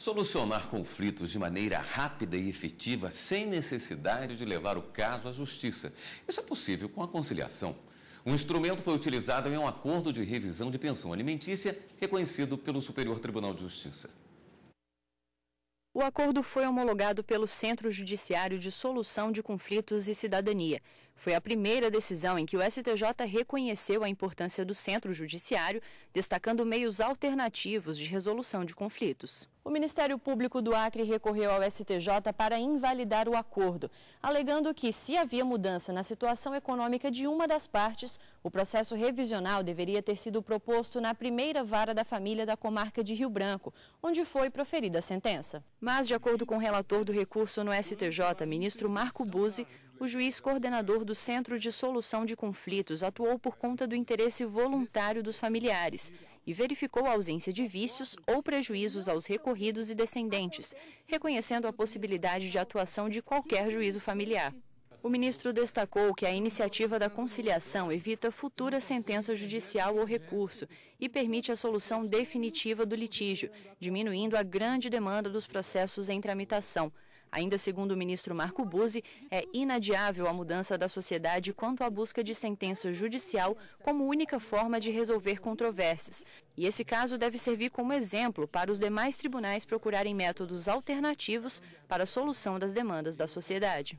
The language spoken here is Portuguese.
Solucionar conflitos de maneira rápida e efetiva, sem necessidade de levar o caso à justiça. Isso é possível com a conciliação. O instrumento foi utilizado em um acordo de revisão de pensão alimentícia reconhecido pelo Superior Tribunal de Justiça. O acordo foi homologado pelo Centro Judiciário de Solução de Conflitos e Cidadania, foi a primeira decisão em que o STJ reconheceu a importância do centro judiciário, destacando meios alternativos de resolução de conflitos. O Ministério Público do Acre recorreu ao STJ para invalidar o acordo, alegando que, se havia mudança na situação econômica de uma das partes, o processo revisional deveria ter sido proposto na primeira vara da família da comarca de Rio Branco, onde foi proferida a sentença. Mas, de acordo com o relator do recurso no STJ, ministro Marco Buzzi, o juiz coordenador do Centro de Solução de Conflitos atuou por conta do interesse voluntário dos familiares e verificou a ausência de vícios ou prejuízos aos recorridos e descendentes, reconhecendo a possibilidade de atuação de qualquer juízo familiar. O ministro destacou que a iniciativa da conciliação evita futura sentença judicial ou recurso e permite a solução definitiva do litígio, diminuindo a grande demanda dos processos em tramitação. Ainda segundo o ministro Marco Buzzi, é inadiável a mudança da sociedade quanto à busca de sentença judicial como única forma de resolver controvérsias. E esse caso deve servir como exemplo para os demais tribunais procurarem métodos alternativos para a solução das demandas da sociedade.